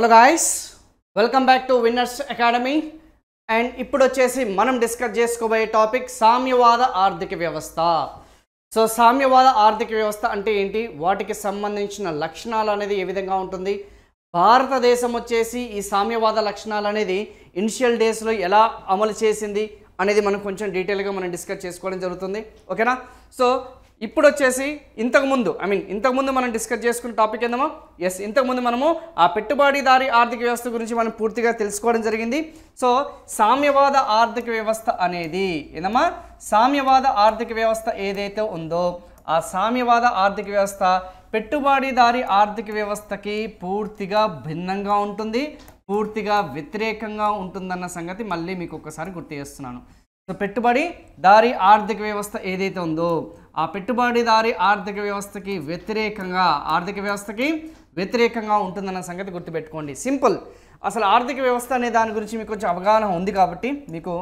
hello guys welcome back to Winners Academy and ఇప్పుడు వచ్చేసి మనం డిస్కస్ చేసుకోబోయే టాపిక్ సామ్యవాద ఆర్థిక వ్యవస్థ సో సామ్యవాద ఆర్థిక వ్యవస్థ అంటే ఏంటి వాటికి సంబంధించిన లక్షణాలు అనేది ఏ విధంగా ఉంటుంది భారతదేశం వచ్చేసి ఈ సామ్యవాద లక్షణాలు అనేది ఇనిషియల్ డేస్లో ఎలా అమలు చేసింది అనేది మనం కొంచెం డీటెయిల్గా మనం డిస్కస్ చేసుకోవడం జరుగుతుంది ఓకేనా సో ఇప్పుడు వచ్చేసి ఇంతకుముందు ఐ మీన్ ఇంతకుముందు మనం డిస్కస్ చేసుకున్న టాపిక్ ఏందమో ఎస్ ఇంతకుముందు మనము ఆ పెట్టుబడిదారి ఆర్థిక వ్యవస్థ గురించి మనం పూర్తిగా తెలుసుకోవడం జరిగింది సో సామ్యవాద ఆర్థిక వ్యవస్థ అనేది ఏదమ్మా సామ్యవాద ఆర్థిక వ్యవస్థ ఏదైతే ఉందో ఆ సామ్యవాద ఆర్థిక వ్యవస్థ పెట్టుబడిదారి ఆర్థిక వ్యవస్థకి పూర్తిగా భిన్నంగా ఉంటుంది పూర్తిగా వ్యతిరేకంగా ఉంటుందన్న సంగతి మళ్ళీ మీకు ఒక్కసారి గుర్తు చేస్తున్నాను సో పెట్టుబడి దారి ఆర్థిక వ్యవస్థ ఏదైతే ఉందో ఆ పెట్టుబడిదారి ఆర్థిక వ్యవస్థకి వ్యతిరేకంగా ఆర్థిక వ్యవస్థకి వ్యతిరేకంగా ఉంటుందన్న సంగతి గుర్తుపెట్టుకోండి సింపుల్ అసలు ఆర్థిక వ్యవస్థ అనే దాని గురించి మీకు కొంచెం అవగాహన ఉంది కాబట్టి మీకు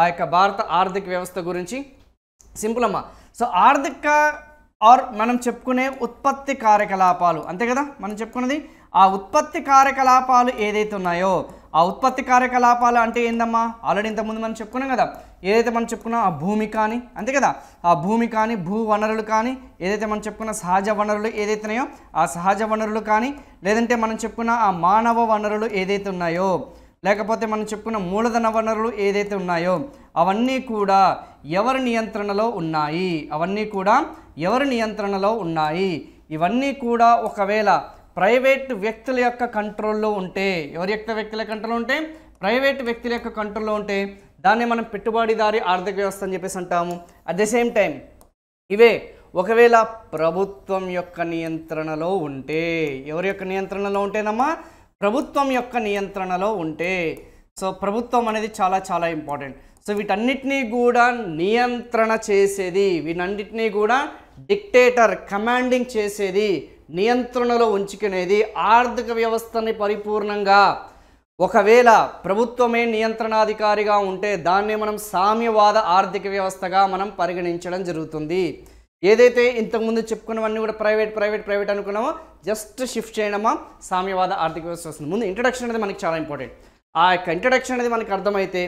ఆ యొక్క భారత ఆర్థిక వ్యవస్థ గురించి సింపుల్ అమ్మా సో ఆర్థిక ఆర్ మనం చెప్పుకునే ఉత్పత్తి కార్యకలాపాలు అంతే కదా మనం చెప్పుకున్నది ఆ ఉత్పత్తి కార్యకలాపాలు ఏదైతే ఉన్నాయో ఆ ఉత్పత్తి కార్యకలాపాలు అంటే ఏందమ్మా ఆల్రెడీ ఇంతకుముందు మనం చెప్పుకున్నాం కదా ఏదైతే మనం చెప్పుకున్నాం ఆ భూమి కానీ అంతే కదా ఆ భూమి కానీ భూ వనరులు కానీ ఏదైతే మనం చెప్పుకున్న సహజ వనరులు ఏదైతున్నాయో ఆ సహజ వనరులు కానీ లేదంటే మనం చెప్పుకున్న ఆ మానవ వనరులు ఏదైతే ఉన్నాయో లేకపోతే మనం చెప్పుకున్న మూలధన వనరులు ఏదైతే ఉన్నాయో అవన్నీ కూడా ఎవరి నియంత్రణలో ఉన్నాయి అవన్నీ కూడా ఎవరి నియంత్రణలో ఉన్నాయి ఇవన్నీ కూడా ఒకవేళ ప్రైవేట్ వ్యక్తుల యొక్క కంట్రోల్లో ఉంటే ఎవరి యొక్క వ్యక్తుల కంట్రోల్లో ఉంటే ప్రైవేట్ వ్యక్తుల యొక్క కంట్రోల్లో ఉంటే దాన్ని మనం పెట్టుబడిదారి ఆర్థిక వ్యవస్థ అని చెప్పేసి అంటాము అట్ ద సేమ్ టైం ఇవే ఒకవేళ ప్రభుత్వం యొక్క నియంత్రణలో ఉంటే ఎవరి యొక్క నియంత్రణలో ఉంటేనమ్మా ప్రభుత్వం యొక్క నియంత్రణలో ఉంటే సో ప్రభుత్వం అనేది చాలా చాలా ఇంపార్టెంట్ సో వీటన్నిటినీ కూడా నియంత్రణ చేసేది వీటన్నిటినీ కూడా డిక్టేటర్ కమాండింగ్ చేసేది నియంత్రణలో ఉంచుకునేది ఆర్థిక వ్యవస్థని పరిపూర్ణంగా ఒకవేళ ప్రభుత్వమే నియంత్రణాధికారిగా ఉంటే దాన్ని మనం సామ్యవాద ఆర్థిక వ్యవస్థగా మనం పరిగణించడం జరుగుతుంది ఏదైతే ఇంతకుముందు చెప్పుకున్నవన్నీ కూడా ప్రైవేట్ ప్రైవేట్ ప్రైవేట్ అనుకున్నామో జస్ట్ షిఫ్ట్ చేయడమా సామ్యవాద ఆర్థిక వ్యవస్థ వస్తుంది ముందు ఇంట్రడక్షన్ అనేది మనకి చాలా ఇంపార్టెంట్ ఆ యొక్క ఇంట్రడక్షన్ అనేది మనకు అర్థమైతే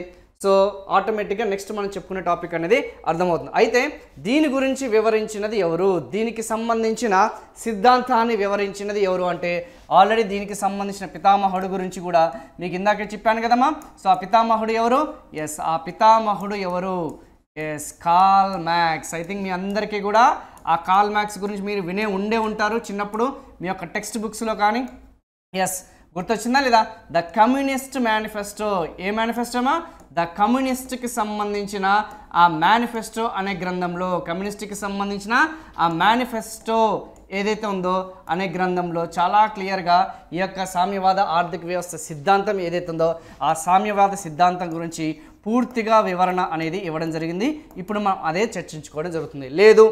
సో ఆటోమేటిక్గా నెక్స్ట్ మనం చెప్పుకునే టాపిక్ అనేది అర్థమవుతుంది అయితే దీని గురించి వివరించినది ఎవరు దీనికి సంబంధించిన సిద్ధాంతాన్ని వివరించినది ఎవరు అంటే ఆల్రెడీ దీనికి సంబంధించిన పితామహుడు గురించి కూడా మీకు ఇందాకే చెప్పాను కదమ్మా సో ఆ పితామహుడు ఎవరు ఎస్ ఆ పితామహుడు ఎవరు yes Karl Marx I think మీ అందరికీ కూడా ఆ కాల్ మ్యాక్స్ గురించి మీరు వినే ఉండే ఉంటారు చిన్నప్పుడు మీ యొక్క టెక్స్ట్ బుక్స్లో కానీ ఎస్ గుర్తొచ్చిందా లేదా ద కమ్యూనిస్ట్ మేనిఫెస్టో ఏ మేనిఫెస్టోమా ద కమ్యూనిస్ట్కి సంబంధించిన ఆ మేనిఫెస్టో అనే గ్రంథంలో కమ్యూనిస్ట్కి సంబంధించిన ఆ మేనిఫెస్టో ఏదైతే ఉందో అనే గ్రంథంలో చాలా క్లియర్గా ఈ యొక్క సామ్యవాద ఆర్థిక వ్యవస్థ సిద్ధాంతం ఏదైతే ఉందో ఆ సామ్యవాద సిద్ధాంతం గురించి పూర్తిగా వివరణ అనేది ఇవ్వడం జరిగింది ఇప్పుడు మనం అదే చర్చించుకోవడం జరుగుతుంది లేదు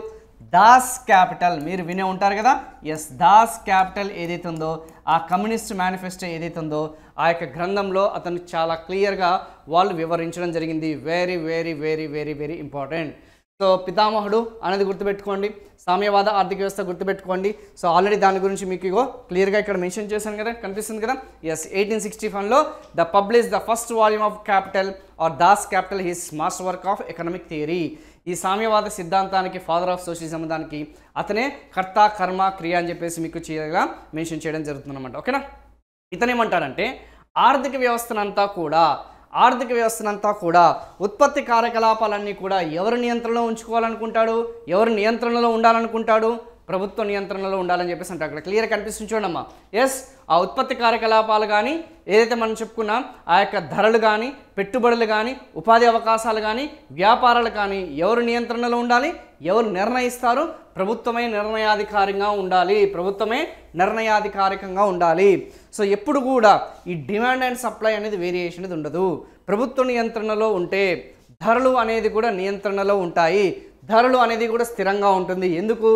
దాస్ క్యాపిటల్ మీరు వినే ఉంటారు కదా ఎస్ దాస్ క్యాపిటల్ ఏదైతే ఉందో ఆ కమ్యూనిస్ట్ మేనిఫెస్టో ఏదైతే ఉందో ఆ యొక్క గ్రంథంలో అతను చాలా క్లియర్గా వాళ్ళు వివరించడం జరిగింది very very very very very important so పితామహుడు అనేది గుర్తుపెట్టుకోండి సామ్యవాద ఆర్థిక వ్యవస్థ గుర్తుపెట్టుకోండి సో ఆల్రెడీ దాని గురించి మీకు ఇగో క్లియర్గా ఇక్కడ మెన్షన్ చేశాను కదా కనిపిస్తుంది కదా ఎస్ ఎయిటీన్ సిక్స్టీ ఫైవ్లో the publish the first volume of capital or Das Kapital his master work of economic theory ఈ సామ్యవాద సిద్ధాంతానికి ఫాదర్ ఆఫ్ సోషలిజం దానికి అతనే కర్త కర్మ క్రియ అని చెప్పేసి మీకు చేయగా మెన్షన్ చేయడం జరుగుతుందన్నమాట ఓకేనా ఇతనేమంటాడంటే ఆర్థిక వ్యవస్థనంతా కూడా ఆర్థిక వ్యవస్థనంతా కూడా ఉత్పత్తి కార్యకలాపాలన్నీ కూడా ఎవరి నియంత్రణలో ఉంచుకోవాలనుకుంటాడు ఎవరి నియంత్రణలో ఉండాలనుకుంటాడు ప్రభుత్వ నియంత్రణలో ఉండాలని చెప్పేసి అంటే అక్కడ క్లియర్ కనిపిస్తుంది చూడమ్మా ఎస్ ఆ ఉత్పత్తి కార్యకలాపాలు కానీ ఏదైతే మనం చెప్పుకున్నాం ఆ యొక్క ధరలు కానీ పెట్టుబడులు కానీ ఉపాధి అవకాశాలు కానీ వ్యాపారాలు కానీ ఎవరు నియంత్రణలో ఉండాలి ఎవరు నిర్ణయిస్తారు ప్రభుత్వమే నిర్ణయాధికారికంగా ఉండాలి ప్రభుత్వమే నిర్ణయాధికారికంగా ఉండాలి సో ఎప్పుడు కూడా ఈ డిమాండ్ అండ్ సప్లై అనేది వేరియేషన్ అనేది ఉండదు ప్రభుత్వ నియంత్రణలో ఉంటే ధరలు అనేది కూడా నియంత్రణలో ఉంటాయి ధరలు అనేది కూడా స్థిరంగా ఉంటుంది ఎందుకు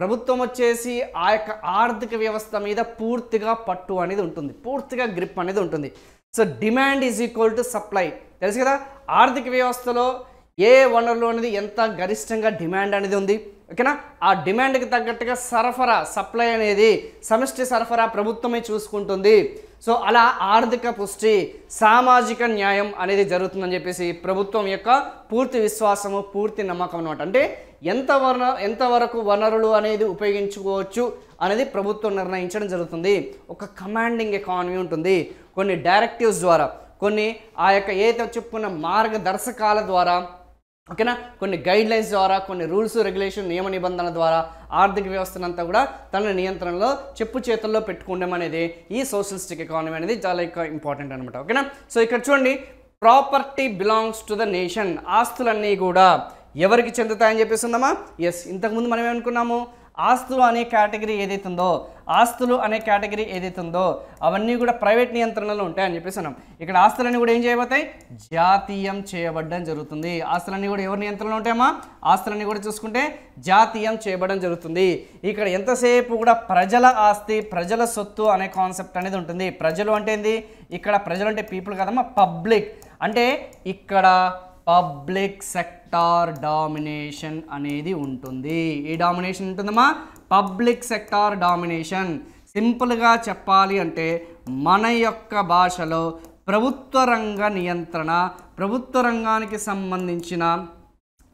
ప్రభుత్వం వచ్చేసి ఆ యొక్క ఆర్థిక వ్యవస్థ మీద పూర్తిగా పట్టు అనేది ఉంటుంది పూర్తిగా గ్రిప్ అనేది ఉంటుంది so demand is equal to supply తెలుసు కదా ఆర్థిక వ్యవస్థలో ఏ వనరులు అనేది ఎంత గరిష్టంగా డిమాండ్ అనేది ఉంది ఓకేనా ఆ డిమాండ్కి తగ్గట్టుగా సరఫరా సప్లై అనేది సమిష్టి సరఫరా ప్రభుత్వమే చూసుకుంటుంది సో అలా ఆర్థిక పుష్టి సామాజిక న్యాయం అనేది జరుగుతుందని చెప్పేసి ప్రభుత్వం యొక్క పూర్తి విశ్వాసము పూర్తి నమ్మకం అనమాట అంటే ఎంత వన ఎంతవరకు వనరులు అనేది ఉపయోగించుకోవచ్చు అనేది ప్రభుత్వం నిర్ణయించడం జరుగుతుంది ఒక కమాండింగ్ ఎకానమీ ఉంటుంది కొన్ని డైరెక్టివ్స్ ద్వారా కొన్ని ఆ యొక్క ఏదో చెప్పుకున్న మార్గదర్శకాల ద్వారా ఓకేనా కొన్ని గైడ్లైన్స్ ద్వారా కొన్ని రూల్స్ రెగ్యులేషన్ నియమ నిబంధనల ద్వారా ఆర్థిక వ్యవస్థనంతా కూడా తన నియంత్రణలో చెప్పు చేతుల్లో పెట్టుకోవడం అనేది ఈ సోషలిస్టిక్ ఎకానమీ అనేది చాలా ఎక్కువ ఇంపార్టెంట్ అనమాట ఓకేనా సో ఇక్కడ చూడండి property belongs to the nation ఆస్తులన్నీ కూడా ఎవరికి చెందుతాయని చెప్పేసి ఉందమ్మా ఎస్ ఇంతకుముందు మనం ఏమనుకున్నాము ఆస్తులు అనే కేటగిరీ ఏదైతుందో ఉందో ఆస్తులు అనే కేటగిరీ ఏదైతే ఉందో అవన్నీ కూడా ప్రైవేట్ నియంత్రణలో ఉంటాయని చెప్పేసి అన్నాం ఇక్కడ ఆస్తులన్నీ కూడా ఏం చేయబోతాయి జాతీయం చేయబడడం జరుగుతుంది ఆస్తులన్నీ కూడా ఎవరి నియంత్రణలో ఉంటాయమ్మా ఆస్తులన్నీ కూడా చూసుకుంటే జాతీయం చేయబడడం జరుగుతుంది ఇక్కడ ఎంతసేపు కూడా ప్రజల ఆస్తి ప్రజల సొత్తు అనే కాన్సెప్ట్ అనేది ఉంటుంది ప్రజలు అంటే ఏంది ఇక్కడ ప్రజలు అంటే పీపుల్ కదమ్మా పబ్లిక్ అంటే ఇక్కడ పబ్లిక్ సెక్టర్ సెక్టార్ డామినేషన్ అనేది ఉంటుంది ఏ డామినేషన్ ఉంటుందమ్మా పబ్లిక్ సెక్టార్ డామినేషన్ సింపుల్గా చెప్పాలి అంటే మన యొక్క భాషలో ప్రభుత్వ రంగ నియంత్రణ ప్రభుత్వ రంగానికి సంబంధించిన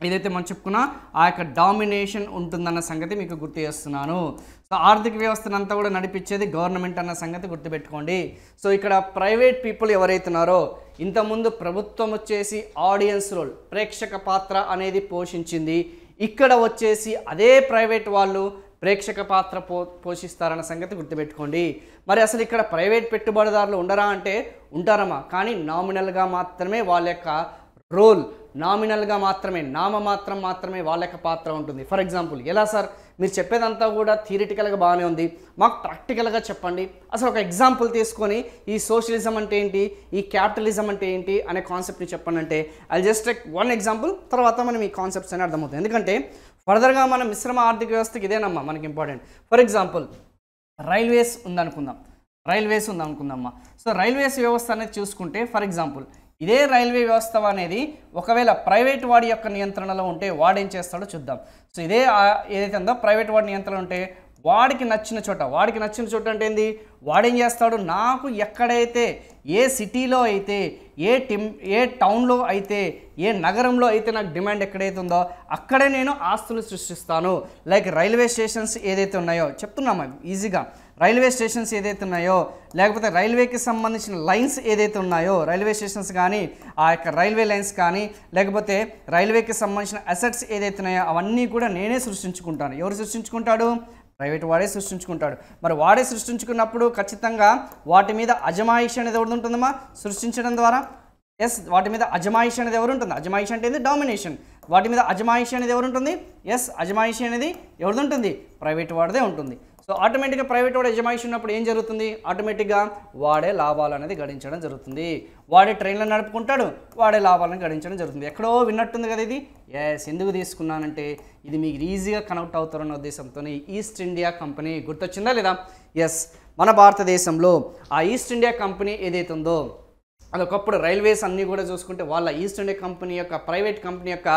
ఏదైతే మనం చెప్పుకున్నా ఆ యొక్క డామినేషన్ ఉంటుందన్న సంగతి మీకు గుర్తు చేస్తున్నాను సో ఆర్థిక వ్యవస్థను అంతా కూడా నడిపించేది గవర్నమెంట్ అన్న సంగతి గుర్తుపెట్టుకోండి సో ఇక్కడ ప్రైవేట్ పీపుల్ ఎవరైతున్నారో ఇంతకుముందు ప్రభుత్వం వచ్చేసి ఆడియన్స్ రోల్ ప్రేక్షక పాత్ర అనేది పోషించింది ఇక్కడ వచ్చేసి అదే ప్రైవేట్ వాళ్ళు ప్రేక్షక పాత్ర పో పోషిస్తారన్న సంగతి గుర్తుపెట్టుకోండి మరి అసలు ఇక్కడ ప్రైవేట్ పెట్టుబడిదారులు ఉండరా అంటే ఉంటారమ్మా కానీ నామినల్గా మాత్రమే వాళ్ళ యొక్క రోల్ నామినల్గా మాత్రమే నామమాత్రం మాత్రమే వాళ్ళ యొక్క పాత్ర ఉంటుంది ఫర్ ఎగ్జాంపుల్ ఎలా సార్ మీరు చెప్పేదంతా కూడా థియరిటికల్గా బాగానే ఉంది మాకు ప్రాక్టికల్గా చెప్పండి అసలు ఒక ఎగ్జాంపుల్ తీసుకొని ఈ సోషలిజం అంటే ఏంటి ఈ క్యాపిటలిజం అంటే ఏంటి అనే కాన్సెప్ట్ని చెప్పండి అంటే I just take one example తర్వాత మనం ఈ కాన్సెప్ట్స్ అని అర్థమవుతుంది ఎందుకంటే ఫర్దర్గా మనం మిశ్రమ ఆర్థిక వ్యవస్థకి ఇదేనమ్మా మనకి ఇంపార్టెంట్ ఫర్ ఎగ్జాంపుల్ రైల్వేస్ ఉందనుకుందాం రైల్వేస్ ఉందనుకుందామా సో రైల్వేస్ వ్యవస్థ అనేది చూసుకుంటే ఫర్ ఎగ్జాంపుల్ ఇదే రైల్వే వ్యవస్థ అనేది ఒకవేళ ప్రైవేట్ వాడి యొక్క నియంత్రణలో ఉంటే వాడేం చేస్తాడో చూద్దాం సో ఇదే ఏదైతే ఉందో ప్రైవేట్ వాడి నియంత్రణ ఉంటే వాడికి నచ్చిన చోట వాడికి నచ్చిన చోట అంటే ఏంది వాడేం చేస్తాడు నాకు ఎక్కడైతే ఏ సిటీలో అయితే ఏ టిమ్ ఏ టౌన్లో అయితే ఏ నగరంలో అయితే నాకు డిమాండ్ ఎక్కడైతే ఉందో అక్కడే నేను ఆస్తులు సృష్టిస్తాను లైక్ రైల్వే స్టేషన్స్ ఏదైతే ఉన్నాయో చెప్తున్నాం ఈజీగా రైల్వే స్టేషన్స్ ఏదైతే ఉన్నాయో లేకపోతే రైల్వేకి సంబంధించిన లైన్స్ ఏదైతే ఉన్నాయో రైల్వే స్టేషన్స్ కానీ ఆ యొక్క రైల్వే లైన్స్ కానీ లేకపోతే రైల్వేకి సంబంధించిన అసెట్స్ ఏదైతే ఉన్నాయో అవన్నీ కూడా నేనే సృష్టించుకుంటాను ఎవరు సృష్టించుకుంటాడు ప్రైవేట్ వాడే సృష్టించుకుంటాడు మరి వాడే సృష్టించుకున్నప్పుడు ఖచ్చితంగా వాటి మీద అజమాయిషి అనేది ఎవరు ఉంటుందమ్మా సృష్టించడం ద్వారా ఎస్ వాటి మీద అజమాయిషి అనేది ఎవరు ఉంటుంది అజమాయిషి అంటే ఏంది డామినేషన్ వాటి మీద అజమాయిషి అనేది ఎవరు ఉంటుంది ఎస్ అజమాయిషి అనేది ఎవరిది ఉంటుంది ప్రైవేట్ వాడిదే ఉంటుంది సో ఆటోమేటిక్గా ప్రైవేట్ వాడు యజమాయిషి ఉన్నప్పుడు ఏం జరుగుతుంది ఆటోమేటిక్గా వాడే లాభాలు అనేది గడించడం జరుగుతుంది వాడే ట్రైన్లను నడుపుకుంటాడు వాడే లాభాలను గడించడం జరుగుతుంది ఎక్కడో విన్నట్టుంది కదా ఇది ఎస్ ఎందుకు తీసుకున్నానంటే ఇది మీకు ఈజీగా కనెక్ట్ అవుతారన్న ఉద్దేశంతో ఈస్ట్ ఇండియా కంపెనీ గుర్తొచ్చిందా లేదా ఎస్ మన భారతదేశంలో ఆ ఈస్ట్ ఇండియా కంపెనీ ఏదైతే ఉందో అదొకప్పుడు రైల్వేస్ అన్నీ కూడా చూసుకుంటే వాళ్ళ ఈస్ట్ ఇండియా కంపెనీ యొక్క ప్రైవేట్ కంపెనీ యొక్క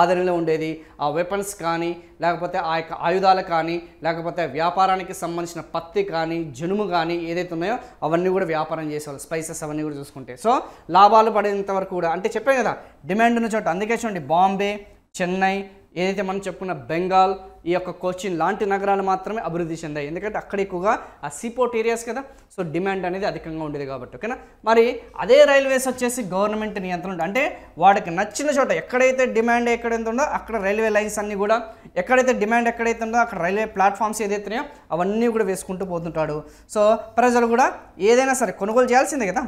ఆదరణలో ఉండేది ఆ వెపన్స్ కానీ లేకపోతే ఆ యొక్క ఆయుధాలు కానీ లేకపోతే వ్యాపారానికి సంబంధించిన పత్తి కానీ జనుము కానీ ఏదైతే ఉన్నాయో అవన్నీ కూడా వ్యాపారం చేసేవాళ్ళు స్పైసెస్ అవన్నీ కూడా చూసుకుంటే సో లాభాలు పడేంత వరకు కూడా అంటే చెప్పాను కదా డిమాండ్ ఉన్న చోట అందుకే చూడండి బాంబే చెన్నై ఏదైతే మనం చెప్పుకున్న బెంగాల్ ఈ యొక్క కోచిన్ లాంటి నగరాలు మాత్రమే అభివృద్ధి చెందాయి ఎందుకంటే అక్కడ ఎక్కువగా ఆ సీపోర్ట్ ఏరియాస్ కదా సో డిమాండ్ అనేది అధికంగా ఉండేది కాబట్టి ఓకేనా మరి అదే రైల్వేస్ వచ్చేసి గవర్నమెంట్ నియంత్రణ అంటే వాడికి నచ్చిన చోట ఎక్కడైతే డిమాండ్ ఎక్కడైతే ఉందో అక్కడ రైల్వే లైన్స్ అన్నీ కూడా ఎక్కడైతే డిమాండ్ ఎక్కడైతే ఉందో అక్కడ రైల్వే ప్లాట్ఫామ్స్ ఏదైతున్నాయో అవన్నీ కూడా వేసుకుంటూ పోతుంటాడు సో ప్రజలు కూడా ఏదైనా సరే కొనుగోలు చేయాల్సిందే కదా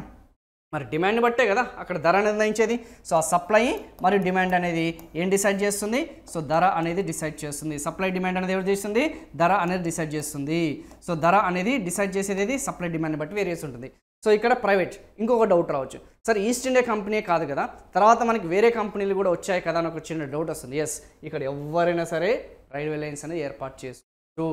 మరి డిమాండ్ బట్టే కదా అక్కడ ధర నిర్ణయించేది సో ఆ సప్లై మరియు డిమాండ్ అనేది ఏం డిసైడ్ చేస్తుంది సో ధర అనేది డిసైడ్ చేస్తుంది సప్లై డిమాండ్ అనేది ఎవరు చేస్తుంది ధర అనేది డిసైడ్ చేస్తుంది సో ధర అనేది డిసైడ్ చేసేది సప్లై డిమాండ్ బట్టి వేరియస్ ఉంటుంది సో ఇక్కడ ప్రైవేట్ ఇంకొక డౌట్ రావచ్చు సార్ ఈస్ట్ ఇండియా కంపెనీ కాదు కదా తర్వాత మనకి వేరే కంపెనీలు కూడా వచ్చాయి కదా అని ఒక చిన్న డౌట్ వస్తుంది ఎస్ ఇక్కడ ఎవరైనా సరే రైల్వే లైన్స్ అనేది ఏర్పాటు చేస్తూ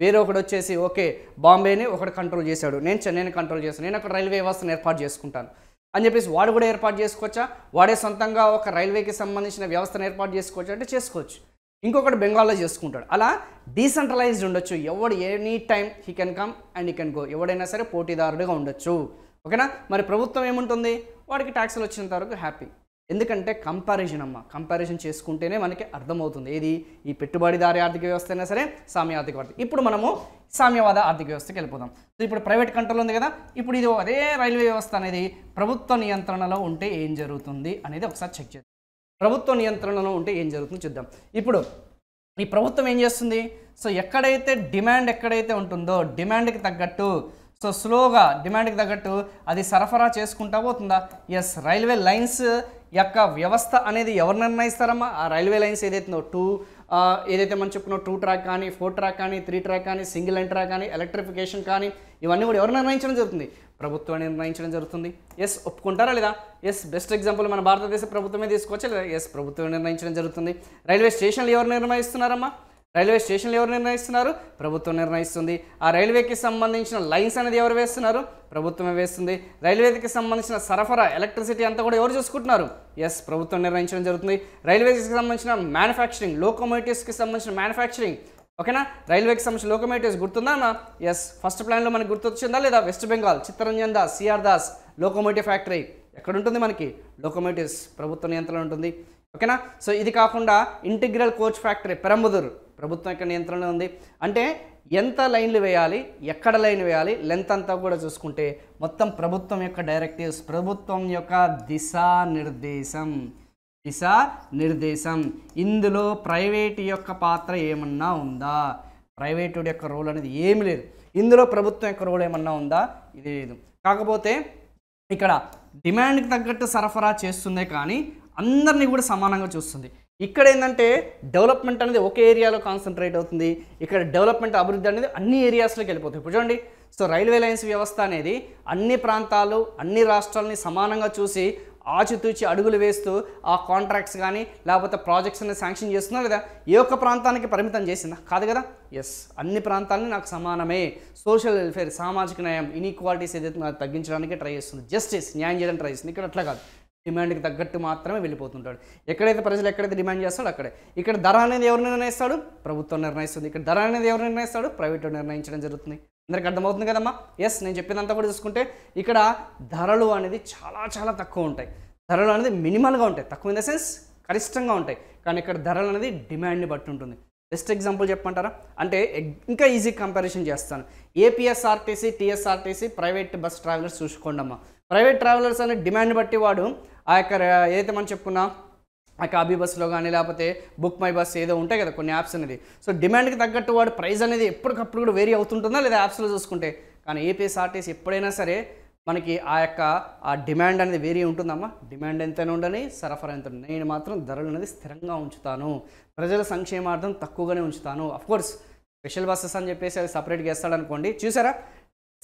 వేరొకడు వచ్చేసి ఓకే బాంబేని ఒకడు కంట్రోల్ చేశాడు నేను చెన్నైని కంట్రోల్ చేశాను నేను అక్కడ రైల్వే వ్యవస్థను ఏర్పాటు చేసుకుంటాను అని చెప్పేసి వాడు కూడా ఏర్పాటు చేసుకోవచ్చా వాడే సొంతంగా ఒక రైల్వేకి సంబంధించిన వ్యవస్థను ఏర్పాటు చేసుకోవచ్చు అంటే చేసుకోవచ్చు ఇంకొకటి బెంగాల్లో చేసుకుంటాడు అలా డీసెంట్రలైజ్డ్ ఉండొచ్చు ఎవడు any time he can come and he can go ఎవడైనా సరే పోటీదారుడిగా ఉండొచ్చు ఓకేనా మరి ప్రభుత్వం ఏముంటుంది వాడికి ట్యాక్సులు వచ్చినంత వరకు హ్యాపీ ఎందుకంటే కంపారిజన్ అమ్మ కంపారిజన్ చేసుకుంటేనే మనకి అర్థమవుతుంది ఏది ఈ పెట్టుబడిదారి ఆర్థిక వ్యవస్థ అయినా సరే సామ్య ఆర్థిక వ్యవస్థ ఇప్పుడు మనము సామ్యవాద ఆర్థిక వ్యవస్థకి వెళ్ళిపోదాం సో ఇప్పుడు ప్రైవేట్ కంట్రోల్ ఉంది కదా ఇప్పుడు ఇది అదే రైల్వే వ్యవస్థ అనేది ప్రభుత్వ నియంత్రణలో ఉంటే ఏం జరుగుతుంది అనేది ఒకసారి చెక్ చేద్దాం ప్రభుత్వ నియంత్రణలో ఉంటే ఏం జరుగుతుందో చూద్దాం ఇప్పుడు ఈ ప్రభుత్వం ఏం చేస్తుంది సో ఎక్కడైతే డిమాండ్ ఎక్కడైతే ఉంటుందో డిమాండ్కి తగ్గట్టు సో స్లోగా డిమాండ్కి తగ్గట్టు అది సరఫరా చేసుకుంటా పోతుందా ఎస్ రైల్వే లైన్స్ యొక్క వ్యవస్థ అనేది ఎవరు నిర్ణయిస్తారమ్మా ఆ రైల్వే లైన్స్ ఏదైతుందో టూ ఏదైతే మనం చెప్పుకున్నాం టూ ట్రాక్ కానీ ఫోర్ ట్రాక్ కానీ త్రీ ట్రాక్ కానీ సింగిల్ లైన్ ట్రాక్ కానీ ఎలక్ట్రిఫికేషన్ కానీ ఇవన్నీ కూడా ఎవరు నిర్ణయించడం జరుగుతుంది ప్రభుత్వం నిర్ణయించడం జరుగుతుంది ఎస్ ఒప్పుకుంటారా లేదా ఎస్ బెస్ట్ ఎగ్జాంపుల్ మన భారతదేశ ప్రభుత్వమే తీసుకోవచ్చా లేదా ఎస్ ప్రభుత్వం నిర్ణయించడం జరుగుతుంది రైల్వే స్టేషన్లు ఎవరు నిర్ణయిస్తున్నారమ్మా రైల్వే స్టేషన్లు ఎవరు నిర్ణయిస్తున్నారు ప్రభుత్వం నిర్ణయిస్తుంది ఆ రైల్వేకి సంబంధించిన లైన్స్ అనేది ఎవరు వేస్తున్నారు ప్రభుత్వమే వేస్తుంది రైల్వేకి సంబంధించిన సరఫరా ఎలక్ట్రిసిటీ అంతా కూడా ఎవరు చూసుకుంటున్నారు ఎస్ ప్రభుత్వం నిర్ణయించడం జరుగుతుంది రైల్వేస్కి సంబంధించిన మ్యానుఫ్యాక్చరింగ్ లోకోమోటివ్స్కి సంబంధించిన మ్యానుఫ్యాక్చరింగ్ ఓకేనా రైల్వేకి సంబంధించిన లోకోమోటివ్స్ గుర్తుందానా ఎస్ ఫస్ట్ ప్లాన్లో మనకి గుర్తొచ్చిందా లేదా వెస్ట్ బెంగాల్ చిత్తరంజన్ దాస్ సిఆర్ దాస్ లోకోమోటివ్ ఫ్యాక్టరీ ఎక్కడ ఉంటుంది మనకి లోకోమోటివ్స్ ప్రభుత్వ నియంత్రణ ఉంటుంది ఓకేనా సో ఇది కాకుండా ఇంటిగ్రల్ కోచ్ ఫ్యాక్టరీ పెరంబుదూరు ప్రభుత్వం యొక్క నియంత్రణలో ఉంది అంటే ఎంత లైన్లు వేయాలి ఎక్కడ లైన్ వేయాలి లెంత్ అంతా కూడా చూసుకుంటే మొత్తం ప్రభుత్వం యొక్క డైరెక్టివ్స్ ప్రభుత్వం యొక్క దిశానిర్దేశం దిశా నిర్దేశం ఇందులో ప్రైవేట్ యొక్క పాత్ర ఏమన్నా ఉందా ప్రైవేటు యొక్క రోల్ అనేది ఏమి లేదు ఇందులో ప్రభుత్వం యొక్క రోల్ ఏమన్నా ఉందా ఇది లేదు కాకపోతే ఇక్కడ డిమాండ్కి తగ్గట్టు సరఫరా చేస్తుందే కానీ అందరినీ కూడా సమానంగా చూస్తుంది ఇక్కడ ఏంటంటే డెవలప్మెంట్ అనేది ఒకే ఏరియాలో కాన్సన్ట్రేట్ అవుతుంది ఇక్కడ డెవలప్మెంట్ అభివృద్ధి అనేది అన్ని ఏరియాస్లోకి వెళ్ళిపోతుంది ఇప్పుడు చూడండి సో రైల్వే లైన్స్ వ్యవస్థ అనేది అన్ని ప్రాంతాలు అన్ని రాష్ట్రాలని సమానంగా చూసి ఆచితూచి అడుగులు వేస్తూ ఆ కాంట్రాక్ట్స్ కానీ లేకపోతే ప్రాజెక్ట్స్ అనేది శాంక్షన్ చేస్తున్నా లేదా ఏ ఒక్క ప్రాంతానికి పరిమితం చేసిందా కాదు కదా ఎస్ అన్ని ప్రాంతాలని నాకు సమానమే సోషల్ వెల్ఫేర్ సామాజిక న్యాయం ఇన్ఈక్వాలిటీస్ ఏదైతే తగ్గించడానికి ట్రై చేస్తుంది జస్టిస్ న్యాయం చేయడానికి ట్రై చేస్తుంది ఇక్కడ అట్లా కాదు డిమాండ్కి తగ్గట్టు మాత్రమే వెళ్ళిపోతుంటాడు ఎక్కడైతే ప్రజలు ఎక్కడైతే డిమాండ్ చేస్తాడో అక్కడే ఇక్కడ ధర అనేది ఎవరు నిర్ణయిస్తాడు ప్రభుత్వం నిర్ణయిస్తుంది ఇక్కడ ధర అనేది ఎవరు నిర్ణయిస్తాడు ప్రైవేట్ నిర్ణయించడం జరుగుతుంది అందరికి అర్థమవుతుంది కదమ్మా ఎస్ నేను చెప్పినంతా కూడా చూసుకుంటే ఇక్కడ ధరలు అనేది చాలా చాలా తక్కువ ఉంటాయి ధరలు అనేది మినిమల్గా ఉంటాయి తక్కువ ఇన్ ద సెన్స్ కనిష్టంగా ఉంటాయి కానీ ఇక్కడ ధరలు అనేది డిమాండ్ని బట్టి ఉంటుంది బెస్ట్ ఎగ్జాంపుల్ చెప్పమంటారా అంటే ఇంకా ఈజీ కంపారిజన్ చేస్తాను APSRTC TSRTC private bus travellers చూసుకోండమ్మా ప్రైవేట్ ట్రావెలర్స్ అనే డిమాండ్ బట్టి వాడు ఆ యొక్క ఏదైతే మనం చెప్పుకున్నా ఆ అబీ బస్సులో కానీ లేకపోతే బుక్ మై బస్ ఏదో ఉంటాయి కదా కొన్ని యాప్స్ అనేది సో డిమాండ్కి తగ్గట్టు వాడు ప్రైస్ అనేది ఎప్పటికప్పుడు కూడా వేరీ అవుతుంటుందా లేదా యాప్స్లో చూసుకుంటే కానీ ఏపీఎస్ఆర్టీసీ ఎప్పుడైనా సరే మనకి ఆ యొక్క ఆ డిమాండ్ అనేది వేరీ ఉంటుందమ్మా డిమాండ్ ఎంతైనా ఉండని సరఫరా ఎంత నేను మాత్రం ధరలు అనేది స్థిరంగా ఉంచుతాను ప్రజల సంక్షేమార్థం తక్కువగానే ఉంచుతాను అఫ్కోర్స్ స్పెషల్ బస్సెస్ అని చెప్పేసి అది సపరేట్గా వేస్తాడనుకోండి చూసారా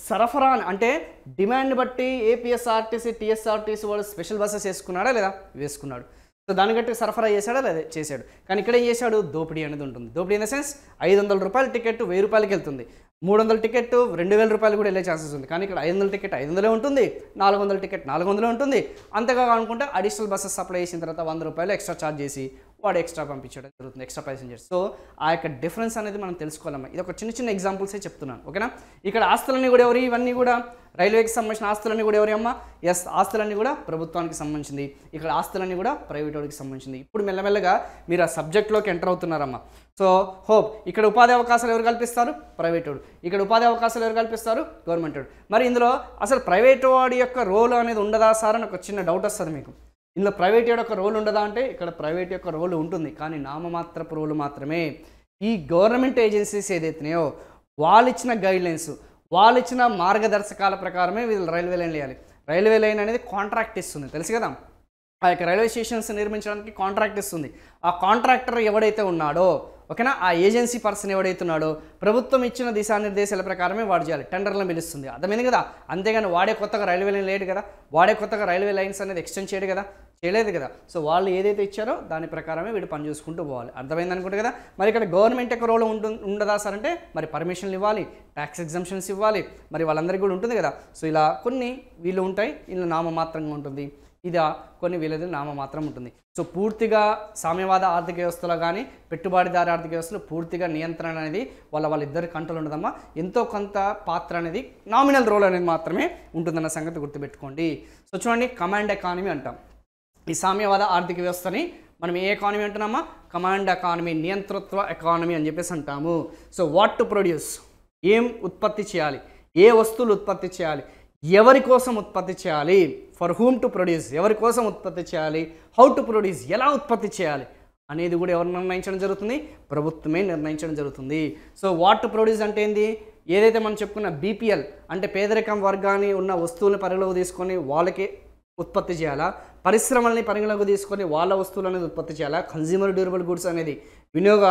సరఫరా అంటే డిమాండ్ బట్టి ఏపీఎస్ఆర్టీసీ టీఎస్ఆర్టీసీ వాళ్ళు స్పెషల్ బస్సెస్ వేసుకున్నాడా లేదా వేసుకున్నాడు సో దాన్ని బట్టి సరఫరా చేశాడా లేదా చేశాడు కానీ ఇక్కడ ఏం చేశాడు దోపిడీ అనేది ఉంటుంది దోపిడీ ఇన్ ద సెన్స్ ఐదు వందల రూపాయల టికెట్ వెయ్యి రూపాయలకి వెళ్తుంది మూడు వందల టికెట్ రెండు వేల రూపాయలు కూడా వెళ్ళే ఛాన్సెస్ ఉంది కానీ ఇక్కడ ఐదు వందల టికెట్ ఐదు వందలే ఉంటుంది నాలుగు వందల టికెట్ నాలుగు వందలే ఉంటుంది అంతగా అనుకుంటే అడిషనల్ బస్సెస్ సప్లై చేసిన తర్వాత వంద రూపాయలు ఎక్స్ట్రా ఛార్జ్ చేసి వాడు ఎక్స్ట్రా పంపించడం జరుగుతుంది ఎక్స్ట్రా ప్యాసింజర్స్ సో ఆ యొక్క డిఫరెన్స్ అనేది మనం తెలుసుకోవాలమ్మా ఇది ఒక చిన్న చిన్న ఎగ్జాంపుల్సే చెప్తున్నాను ఓకేనా ఇక్కడ ఆస్తులన్నీ కూడా ఎవరు ఇవన్నీ కూడా రైల్వేకి సంబంధించిన ఆస్తులన్నీ కూడా ఎవరి అమ్మా ఎస్ ఆస్తులన్నీ కూడా ప్రభుత్వానికి సంబంధించింది ఇక్కడ ఆస్తులన్నీ కూడా ప్రైవేట్ వాడికి సంబంధించింది ఇప్పుడు మెల్లమెల్లగా మీరు ఆ సబ్జెక్ట్లోకి ఎంటర్ అవుతున్నారమ్మా సో హోప్ ఇక్కడ ఉపాధి అవకాశాలు ఎవరు కల్పిస్తారు ప్రైవేట్ వాడు ఇక్కడ ఉపాధి అవకాశాలు ఎవరు కల్పిస్తారు గవర్నమెంట్ వాడు మరి ఇందులో అసలు ప్రైవేట్ వాడి యొక్క రోల్ అనేది ఉండదా సార్ అని ఒక చిన్న డౌట్ వస్తుంది మీకు ఇందులో ప్రైవేట్ యొక్క రోల్ ఉండదా అంటే ఇక్కడ ప్రైవేట్ యొక్క రోల్ ఉంటుంది కానీ నామమాత్రపు రోల్ మాత్రమే ఈ గవర్నమెంట్ ఏజెన్సీస్ ఏదైతున్నాయో వాళ్ళు ఇచ్చిన గైడ్లైన్స్ వాళ్ళు ఇచ్చిన మార్గదర్శకాల ప్రకారమే వీళ్ళు రైల్వే లైన్ వేయాలి రైల్వే లైన్ అనేది కాంట్రాక్ట్ ఇస్తుంది తెలుసు కదా ఆ యొక్క రైల్వే స్టేషన్స్ నిర్మించడానికి కాంట్రాక్ట్ ఇస్తుంది ఆ కాంట్రాక్టర్ ఎవడైతే ఉన్నాడో ఓకేనా ఆ ఏజెన్సీ పర్సన్ ఎవడైతున్నాడో ప్రభుత్వం ఇచ్చిన దిశానిర్దేశాల ప్రకారమే వాడు చేయాలి టెండర్లను పిలుస్తుంది అర్థమైంది కదా అంతేగాని వాడే కొత్తగా రైల్వే లైన్ లేడు కదా వాడే కొత్తగా రైల్వే లైన్స్ అనేది ఎక్స్టెండ్ చేయడు కదా చేయలేదు కదా సో వాళ్ళు ఏదైతే ఇచ్చారో దాని ప్రకారమే వీడు పని చూసుకుంటూ పోవాలి అర్థమైంది అనుకుంటు కదా మరి ఇక్కడ గవర్నమెంట్ యొక్క రోల్ ఉంటు ఉండదా సార్ అంటే మరి పర్మిషన్లు ఇవ్వాలి ట్యాక్స్ ఎగ్జంప్షన్స్ ఇవ్వాలి మరి వాళ్ళందరికీ కూడా ఉంటుంది కదా సో ఇలా కొన్ని వీళ్ళు ఉంటాయి వీళ్ళు నామమాత్రంగా ఉంటుంది ఇది కొన్ని వీలది నామ మాత్రం ఉంటుంది సో పూర్తిగా సామ్యవాద ఆర్థిక వ్యవస్థలో కానీ పెట్టుబడిదారు ఆర్థిక వ్యవస్థలో పూర్తిగా నియంత్రణ అనేది వాళ్ళ వాళ్ళిద్దరి కంట్రోల్ ఉండదమ్మా ఎంతో కొంత పాత్ర అనేది నామినల్ రోల్ అనేది మాత్రమే ఉంటుందన్న సంగతి గుర్తుపెట్టుకోండి సో చూడండి కమాండ్ ఎకానమీ అంటాం ఈ సామ్యవాద ఆర్థిక వ్యవస్థని మనం ఏ ఎకానమీ అంటున్నామా కమాండ్ ఎకానమీ నియంతృత్వ ఎకానమీ అని చెప్పేసి అంటాము సో వాట్ టు ప్రొడ్యూస్ ఏం ఉత్పత్తి చేయాలి ఏ వస్తువులు ఉత్పత్తి చేయాలి ఎవరి కోసం ఉత్పత్తి చేయాలి ఫర్ హూమ్ టు ప్రొడ్యూస్ ఎవరి కోసం ఉత్పత్తి చేయాలి హౌ టు ప్రొడ్యూస్ ఎలా ఉత్పత్తి చేయాలి అనేది కూడా ఎవరు నిర్ణయించడం జరుగుతుంది ప్రభుత్వమే నిర్ణయించడం జరుగుతుంది సో వాట్ టు ప్రొడ్యూస్ అంటే ఏంది ఏదైతే మనం చెప్పుకున్న బీపీఎల్ అంటే పేదరికం వర్గాన్ని ఉన్న వస్తువులను పరిగణలోకి తీసుకొని వాళ్ళకి ఉత్పత్తి చేయాలా పరిశ్రమల్ని పరిగణలోకి తీసుకొని వాళ్ళ వస్తువులు అనేది ఉత్పత్తి చేయాలా కన్జ్యూమర్ డ్యూరబుల్ గుడ్స్ అనేది వినియోగ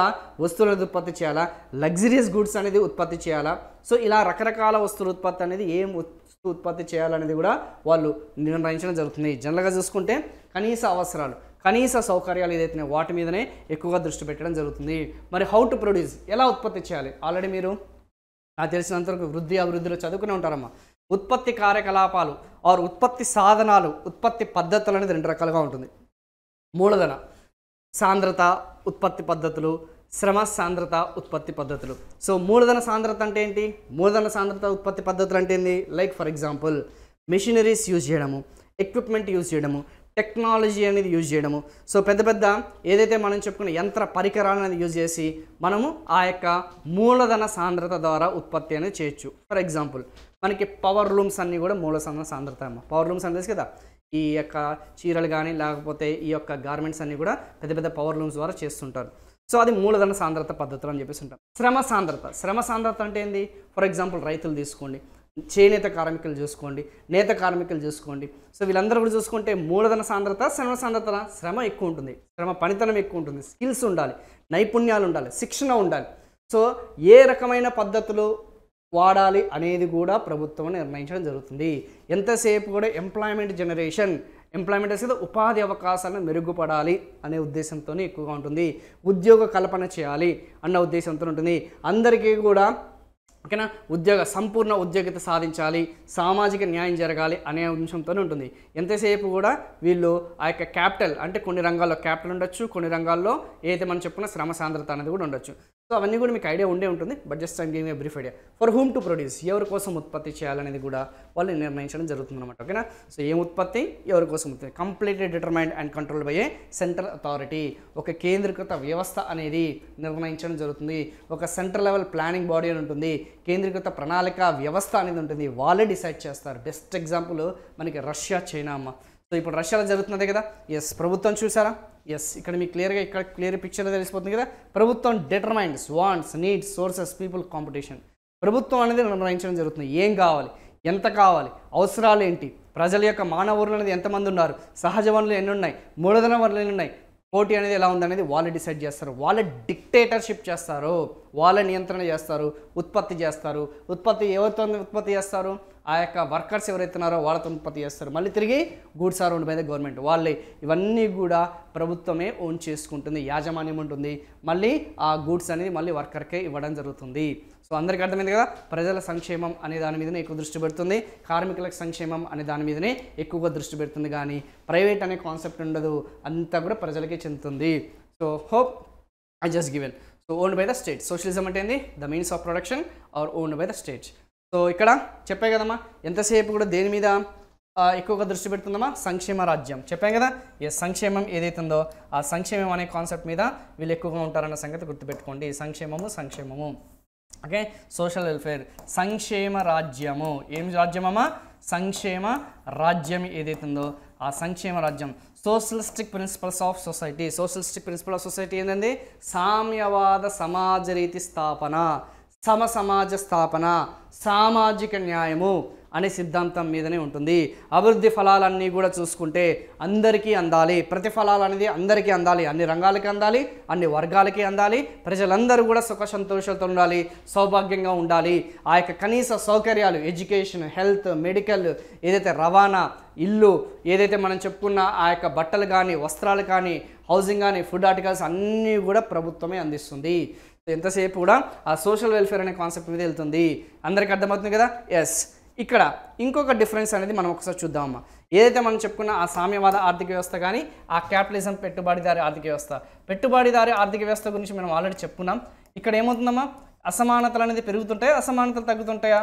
వస్తువులు అనేది ఉత్పత్తి చేయాలా లగ్జరియస్ గుడ్స్ అనేది ఉత్పత్తి చేయాలా సో ఇలా రకరకాల వస్తువుల ఉత్పత్తి అనేది ఏం ఉత్పత్తి చేయాలనేది కూడా వాళ్ళు నిర్ణయించడం జరుగుతుంది జనరల్గా చూసుకుంటే కనీస అవసరాలు కనీస సౌకర్యాలు ఏదైతే వాటి మీదనే ఎక్కువగా దృష్టి పెట్టడం జరుగుతుంది మరి హౌ టు ప్రొడ్యూస్ ఎలా ఉత్పత్తి చేయాలి ఆల్రెడీ మీరు నాకు తెలిసినంతవరకు వృద్ధి అభివృద్ధిలో చదువుకునే ఉంటారమ్మా ఉత్పత్తి కార్యకలాపాలు ఆరు ఉత్పత్తి సాధనాలు ఉత్పత్తి పద్ధతులు అనేది రెండు రకాలుగా ఉంటుంది మూలధన సాంద్రత ఉత్పత్తి పద్ధతులు శ్రమ సాంద్రత ఉత్పత్తి పద్ధతులు సో మూలధన సాంద్రత అంటే ఏంటి మూలధన సాంద్రత ఉత్పత్తి పద్ధతులు అంటే ఏంటి like for example machineries use చేయడము ఎక్విప్మెంట్ యూజ్ చేయడము టెక్నాలజీ అనేది యూజ్ చేయడము సో పెద్ద పెద్ద ఏదైతే మనం చెప్పుకున్న యంత్ర పరికరాలు అనేది యూజ్ చేసి మనము ఆ యొక్క మూలధన సాంద్రత ద్వారా ఉత్పత్తి అనేది చేయొచ్చు ఫర్ ఎగ్జాంపుల్ మనకి పవర్ లూమ్స్ అన్నీ కూడా మూలధన సాంద్రత పవర్ లూమ్స్ అనేది కదా ఈ యొక్క చీరలు కానీ లేకపోతే ఈ యొక్క గార్మెంట్స్ అన్నీ కూడా పెద్ద పెద్ద పవర్ లూమ్స్ ద్వారా చేస్తుంటారు సో అది మూలధన సాంద్రత పద్ధతులు అని చెప్పేసి ఉంటాం శ్రమ సాంద్రత శ్రమ సాంద్రత అంటే ఏంది ఫర్ ఎగ్జాంపుల్ రైతులు తీసుకోండి చేనేత కార్మికులు చూసుకోండి నేత కార్మికులు చూసుకోండి సో వీళ్ళందరూ కూడా చూసుకుంటే మూలధన సాంద్రత శ్రమ సాంద్రత శ్రమ ఎక్కువ ఉంటుంది శ్రమ పనితనం ఎక్కువ ఉంటుంది స్కిల్స్ ఉండాలి నైపుణ్యాలు ఉండాలి శిక్షణ ఉండాలి సో ఏ రకమైన పద్ధతులు వాడాలి అనేది కూడా ప్రభుత్వం నిర్ణయించడం జరుగుతుంది ఎంతసేపు కూడా ఎంప్లాయ్మెంట్ జనరేషన్ ఎంప్లాయ్మెంట్ కదా ఉపాధి అవకాశాలను మెరుగుపడాలి అనే ఉద్దేశంతో ఎక్కువగా ఉంటుంది ఉద్యోగ కల్పన చేయాలి అన్న ఉద్దేశంతో ఉంటుంది అందరికీ కూడా ఓకేనా ఉద్యోగ సంపూర్ణ ఉద్యోగిత సాధించాలి సామాజిక న్యాయం జరగాలి అనే అంశంతోనే ఉంటుంది ఎంతసేపు కూడా వీళ్ళు ఆ యొక్క క్యాపిటల్ అంటే కొన్ని రంగాల్లో క్యాపిటల్ ఉండొచ్చు కొన్ని రంగాల్లో ఏదైతే మనం చెప్పుకున్న శ్రమ సాంద్రత అనేది కూడా ఉండొచ్చు సో అవన్నీ కూడా మీకు ఐడియా ఉండే ఉంటుంది but just I'm gave a brief idea for whom to produce ఎవరి కోసం ఉత్పత్తి చేయాలనేది కూడా వాళ్ళు నిర్ణయించడం జరుగుతుంది అనమాట ఓకేనా సో ఏం ఉత్పత్తి ఎవరి కోసం ఉత్పత్తి completely determined and control by a central authority ఒక కేంద్రీకృత వ్యవస్థ అనేది నిర్ణయించడం జరుగుతుంది ఒక సెంట్రల్ లెవెల్ ప్లానింగ్ బాడీ అని ఉంటుంది కేంద్రీకృత ప్రణాళిక వ్యవస్థ అనేది ఉంటుంది వాళ్ళే డిసైడ్ చేస్తారు బెస్ట్ ఎగ్జాంపుల్ మనకి రష్యా చైనా అమ్మ సో ఇప్పుడు రష్యాలో జరుగుతున్నదే కదా ఎస్ ప్రభుత్వం చూసారా ఎస్ ఇక్కడ మీకు క్లియర్గా ఇక్కడ క్లియర్ పిక్చర్లో తెలిసిపోతుంది కదా ప్రభుత్వం determines wants needs sources people competition ప్రభుత్వం అనేది నిర్ణయించడం జరుగుతుంది ఏం కావాలి ఎంత కావాలి అవసరాలు ఏంటి ప్రజల యొక్క మానవ వనరులు అనేది ఎంతమంది ఉన్నారు సహజ వనరులు ఎన్ని ఉన్నాయి మూలధన వనరులు ఎన్ని ఉన్నాయి పోటీ అనేది ఎలా ఉందనేది వాళ్ళే డిసైడ్ చేస్తారు వాళ్ళే డిక్టేటర్షిప్ చేస్తారు వాళ్ళే నియంత్రణ చేస్తారు ఉత్పత్తి చేస్తారు ఉత్పత్తి ఎవరితో ఉత్పత్తి చేస్తారు ఆ యొక్క వర్కర్స్ ఎవరైతున్నారో వాళ్ళతో ఉత్పత్తి చేస్తారు మళ్ళీ తిరిగి గూడ్స్ ఆర్ ఓన్ గవర్నమెంట్ వాళ్ళే ఇవన్నీ కూడా ప్రభుత్వమే ఓన్ చేసుకుంటుంది యాజమాన్యం ఉంటుంది మళ్ళీ ఆ గూడ్స్ అనేది మళ్ళీ వర్కర్కే ఇవ్వడం జరుగుతుంది సో అందరికీ అర్థమైంది కదా ప్రజల సంక్షేమం అనే దాని మీదనే ఎక్కువ దృష్టి పెడుతుంది కార్మికులకు సంక్షేమం అనే దాని మీదనే ఎక్కువగా దృష్టి పెడుతుంది కానీ ప్రైవేట్ అనే కాన్సెప్ట్ ఉండదు అంతా కూడా ప్రజలకే చెందుతుంది so hope I just given so owned by the state socialism అంటే ఏంది the means of production are owned by the states so ఇక్కడ చెప్పే కదమ్మా ఎంతసేపు కూడా దేని మీద ఎక్కువగా దృష్టి పెడుతుందమ్మా సంక్షేమ రాజ్యం చెప్పాం కదా ఏ సంక్షేమం ఏదైతుందో ఆ సంక్షేమం అనే కాన్సెప్ట్ మీద వీళ్ళు ఎక్కువగా ఉంటారన్న సంగతి గుర్తుపెట్టుకోండి సంక్షేమము సంక్షేమము ఓకే సోషల్ వెల్ఫేర్ సంక్షేమ రాజ్యము ఏం రాజ్యమమ్మా సంక్షేమ రాజ్యం ఏదైతే ఉందో ఆ సంక్షేమ రాజ్యం socialistic principles of society socialistic principle of society ఏంటండి సామ్యవాద సమాజ రీతి స్థాపన సమ సమాజ స్థాపన సామాజిక న్యాయము అనే సిద్ధాంతం మీదనే ఉంటుంది అభివృద్ధి ఫలాలన్నీ కూడా చూసుకుంటే అందరికీ అందాలి ప్రతిఫలాలు అనేది అందరికీ అందాలి అన్ని రంగాలకి అందాలి అన్ని వర్గాలకి అందాలి ప్రజలందరూ కూడా సుఖ సంతోషాలతో ఉండాలి సౌభాగ్యంగా ఉండాలి ఆ యొక్క కనీస సౌకర్యాలు ఎడ్యుకేషన్ హెల్త్ మెడికల్ ఏదైతే రవాణా ఇల్లు ఏదైతే మనం చెప్పుకున్న ఆ యొక్క బట్టలు కానీ వస్త్రాలు కానీ హౌసింగ్ కానీ ఫుడ్ ఆర్టికల్స్ అన్నీ కూడా ప్రభుత్వమే అందిస్తుంది ఎంతసేపు కూడా ఆ సోషల్ వెల్ఫేర్ అనే కాన్సెప్ట్ మీద వెళ్తుంది అందరికి అర్థమవుతుంది కదా ఎస్ ఇక్కడ ఇంకొక డిఫరెన్స్ అనేది మనం ఒకసారి చూద్దామమ్మా ఏదైతే మనం చెప్పుకున్న ఆ సామ్యవాద ఆర్థిక వ్యవస్థ కానీ ఆ క్యాపిటలిజం పెట్టుబడిదారి ఆర్థిక వ్యవస్థ పెట్టుబడిదారి ఆర్థిక వ్యవస్థ గురించి మనం ఆల్రెడీ చెప్పుకున్నాం ఇక్కడ ఏమవుతుందమ్మా అసమానతలు అనేది పెరుగుతుంటాయా అసమానతలు తగ్గుతుంటాయా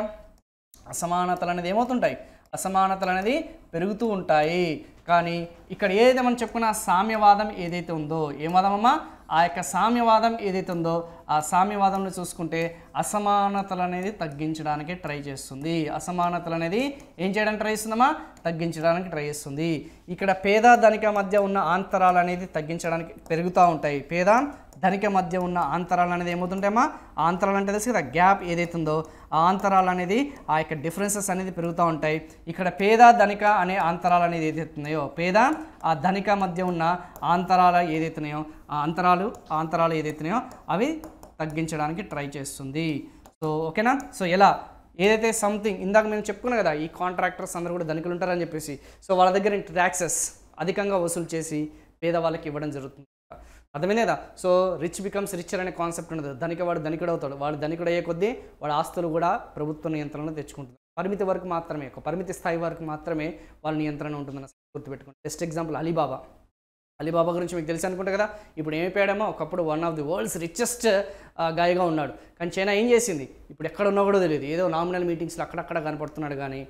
అసమానతలు అనేది ఏమవుతుంటాయి అసమానతలు అనేది పెరుగుతూ ఉంటాయి కానీ ఇక్కడ ఏదైతే మనం చెప్పుకున్న సామ్యవాదం ఏదైతే ఉందో ఏమదమమ్మా ఆ యొక్క సామ్యవాదం ఏదైతే ఉందో ఆ సామ్యవాదంలో చూసుకుంటే అసమానతలు అనేది తగ్గించడానికి ట్రై చేస్తుంది అసమానతలు అనేది ఏం చేయడానికి ట్రై చేస్తుందమ్మా తగ్గించడానికి ట్రై చేస్తుంది ఇక్కడ పేద ధనిక మధ్య ఉన్న ఆంతరాలు అనేది తగ్గించడానికి పెరుగుతూ ఉంటాయి పేద ధనిక మధ్య ఉన్న ఆంతరాలు అనేది ఏమవుతుంటాయమ్మా ఆంతరాలు అంటే తెలుసు కదా గ్యాప్ ఏదైతుందో ఆ ఆంతరాలు అనేది ఆ యొక్క డిఫరెన్సెస్ అనేది పెరుగుతూ ఉంటాయి ఇక్కడ పేద ధనిక అనే ఆంతరాలు అనేది ఏదైతున్నాయో పేద ఆ ధనిక మధ్య ఉన్న అంతరాలు ఏదైతున్నాయో ఆ అంతరాలు ఆంతరాలు ఏదైతున్నాయో అవి తగ్గించడానికి ట్రై చేస్తుంది సో ఓకేనా సో ఎలా ఏదైతే సంథింగ్ ఇందాక మేము చెప్పుకున్నాం కదా ఈ కాంట్రాక్టర్స్ అందరూ కూడా ధనికులు ఉంటారని చెప్పేసి సో వాళ్ళ దగ్గర ట్యాక్సెస్ అధికంగా వసూలు చేసి పేదవాళ్ళకి ఇవ్వడం జరుగుతుంది అర్థమైనదా సో రిచ్ బికమ్స్ రిచర్ అనే కాన్సెప్ట్ ఉండదు ధనికవాడు ధనికుడు అవుతాడు వాడు ధనికుడు అయ్యే కొద్దీ వాడు ఆస్తులు కూడా ప్రభుత్వ నియంత్రణలో తెచ్చుకుంటుంది పరిమితి వరకు మాత్రమే ఒక పరిమితి స్థాయి వరకు మాత్రమే వాళ్ళ నియంత్రణ ఉంటుందన్న గుర్తుపెట్టుకోండి బెస్ట్ ఎగ్జాంపుల్ అలీబాబా అలీబాబా గురించి మీకు తెలిసి అనుకుంటా కదా ఇప్పుడు ఏమైపోయాడేమో ఒకప్పుడు one of the world's richest గాయగా ఉన్నాడు కానీ చైనా ఏం చేసింది ఇప్పుడు ఎక్కడ ఉన్నా కూడా తెలియదు ఏదో నామినల్ మీటింగ్స్లో అక్కడక్కడ కనపడుతున్నాడు కానీ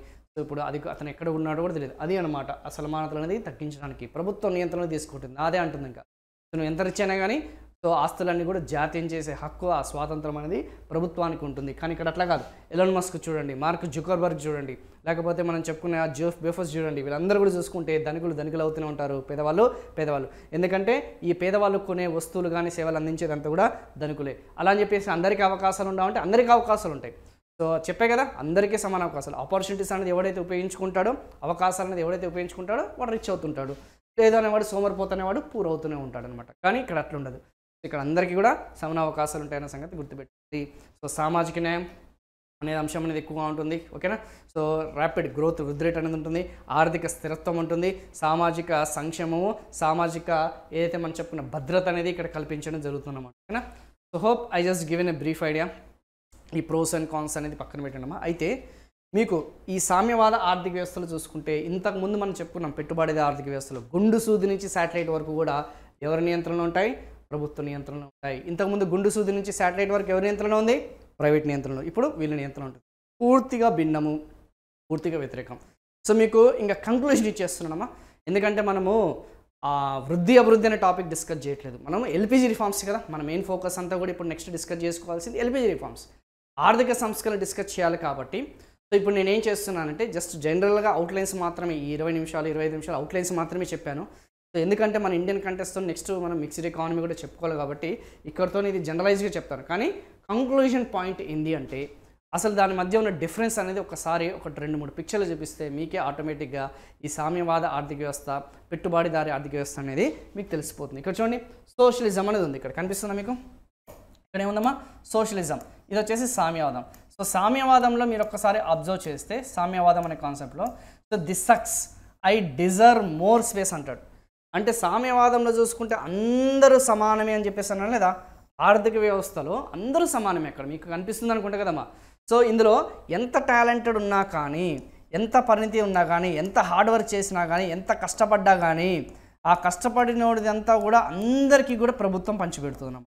ఇప్పుడు అది అతను ఎక్కడ ఉన్నాడో కూడా తెలియదు అది అనమాట మానతలు అనేది తగ్గించడానికి ప్రభుత్వం నియంత్రణ తీసుకుంటుంది అదే అంటుంది ఇంకా అతను ఎంత రిచ్ అయినా కానీ సో ఆస్తులన్నీ కూడా జాతీయం చేసే హక్కు ఆ స్వాతంత్రం అనేది ప్రభుత్వానికి ఉంటుంది కానీ ఇక్కడ అట్లా కాదు ఎలోన్ మస్క్ చూడండి మార్క్ జుకర్బర్గ్ చూడండి లేకపోతే మనం చెప్పుకునే ఆ జోఫ్ బేఫస్ చూడండి వీళ్ళందరూ కూడా చూసుకుంటే ధనికులు ధనికులు అవుతూనే ఉంటారు పేదవాళ్ళు పేదవాళ్ళు ఎందుకంటే ఈ పేదవాళ్ళు కొనే వస్తువులు కానీ సేవలు అందించేదంతా కూడా ధనికులే అలా అని చెప్పేసి అందరికీ అవకాశాలు ఉండవంటే అందరికీ అవకాశాలు ఉంటాయి సో చెప్పే కదా అందరికీ సమాన అవకాశాలు ఆపర్చునిటీస్ అనేది ఎవడైతే ఉపయోగించుకుంటాడో అవకాశాలు అనేది ఎవడైతే ఉపయోగించుకుంటాడో వాడు రిచ్ అవుతుంటాడు లేదనేవాడు సోమరిపోతనేవాడు పూర్ అవుతూనే ఉంటాడు అనమాట కానీ ఇక్కడ ఉండదు ఇక్కడ అందరికీ కూడా సమన అవకాశాలు ఉంటాయన్న సంగతి గుర్తుపెట్టింది సో సామాజిక న్యాయం అనేది అంశం అనేది ఎక్కువగా ఉంటుంది ఓకేనా సో ర్యాపిడ్ గ్రోత్ రేట్ అనేది ఉంటుంది ఆర్థిక స్థిరత్వం ఉంటుంది సామాజిక సంక్షేమము సామాజిక ఏదైతే మనం చెప్పుకున్న భద్రత అనేది ఇక్కడ కల్పించడం జరుగుతుందన్నమాట ఓకేనా so hope I just given a brief idea ఈ ప్రోస్ అండ్ కాన్స్ అనేది పక్కన పెట్టండమ్మా అయితే మీకు ఈ సామ్యవాద ఆర్థిక వ్యవస్థలు చూసుకుంటే ఇంతకుముందు మనం చెప్పుకున్నాం పెట్టుబడిదారు ఆర్థిక వ్యవస్థలు గుండు సూది నుంచి శాటిలైట్ వరకు కూడా ఎవరి నియంత్రణలో ఉంటాయి ప్రభుత్వ నియంత్రణలో ఉంటాయి ఇంతకుముందు గుండు సూది నుంచి శాటిలైట్ వరకు ఎవరి నియంత్రణలో ఉంది ప్రైవేట్ నియంత్రణలో ఇప్పుడు వీళ్ళ నియంత్రణ ఉంటుంది పూర్తిగా భిన్నము పూర్తిగా వ్యతిరేకం సో మీకు ఇంకా కంక్లూజన్ ఇచ్చేస్తున్నామా ఎందుకంటే మనము వృద్ధి అభివృద్ధి అనే టాపిక్ డిస్కస్ చేయట్లేదు మనం ఎల్పిజి రిఫార్మ్స్ కదా మన మెయిన్ ఫోకస్ అంతా కూడా ఇప్పుడు నెక్స్ట్ డిస్కస్ చేసుకోవాల్సింది ఎల్పిజి రిఫార్మ్స్ ఆర్థిక సంస్కరణ డిస్కస్ చేయాలి కాబట్టి సో ఇప్పుడు నేనేం చేస్తున్నానంటే జస్ట్ జనరల్గా అవుట్లైన్స్ మాత్రమే ఈ ఇరవై నిమిషాలు ఇరవై నిమిషాలు అవుట్లైన్స్ మాత్రమే చెప్పాను సో ఎందుకంటే మన ఇండియన్ కంటెస్ట్తో నెక్స్ట్ మనం మిక్స్డ్ ఎకానమీ కూడా చెప్పుకోవాలి కాబట్టి ఇక్కడతో ఇది జనరలైజ్గా చెప్తాను కానీ కంక్లూజన్ పాయింట్ ఏంది అంటే అసలు దాని మధ్య ఉన్న డిఫరెన్స్ అనేది ఒకసారి ఒక రెండు మూడు పిక్చర్లు చూపిస్తే మీకే ఆటోమేటిక్గా ఈ సామ్యవాద ఆర్థిక వ్యవస్థ పెట్టుబడిదారి ఆర్థిక వ్యవస్థ అనేది మీకు తెలిసిపోతుంది ఇక్కడ చూడండి సోషలిజం అనేది ఉంది ఇక్కడ కనిపిస్తుందా మీకు ఇక్కడ ఏముందమ్మా సోషలిజం ఇది వచ్చేసి సామ్యవాదం సో సామ్యవాదంలో మీరు ఒక్కసారి అబ్జర్వ్ చేస్తే సామ్యవాదం అనే కాన్సెప్ట్లో so this sucks I deserve more space అంటాడు అంటే సామ్యవాదంలో చూసుకుంటే అందరూ సమానమే అని చెప్పేసి అన్నాను లేదా ఆర్థిక వ్యవస్థలో అందరూ సమానమే అక్కడ మీకు కనిపిస్తుంది అనుకుంటా కదమ్మా సో ఇందులో ఎంత టాలెంటెడ్ ఉన్నా కానీ ఎంత పరిణితి ఉన్నా కానీ ఎంత హార్డ్ వర్క్ చేసినా కానీ ఎంత కష్టపడ్డా కానీ ఆ కష్టపడినోడిదంతా కూడా అందరికీ కూడా ప్రభుత్వం పంచిపెడుతున్నాం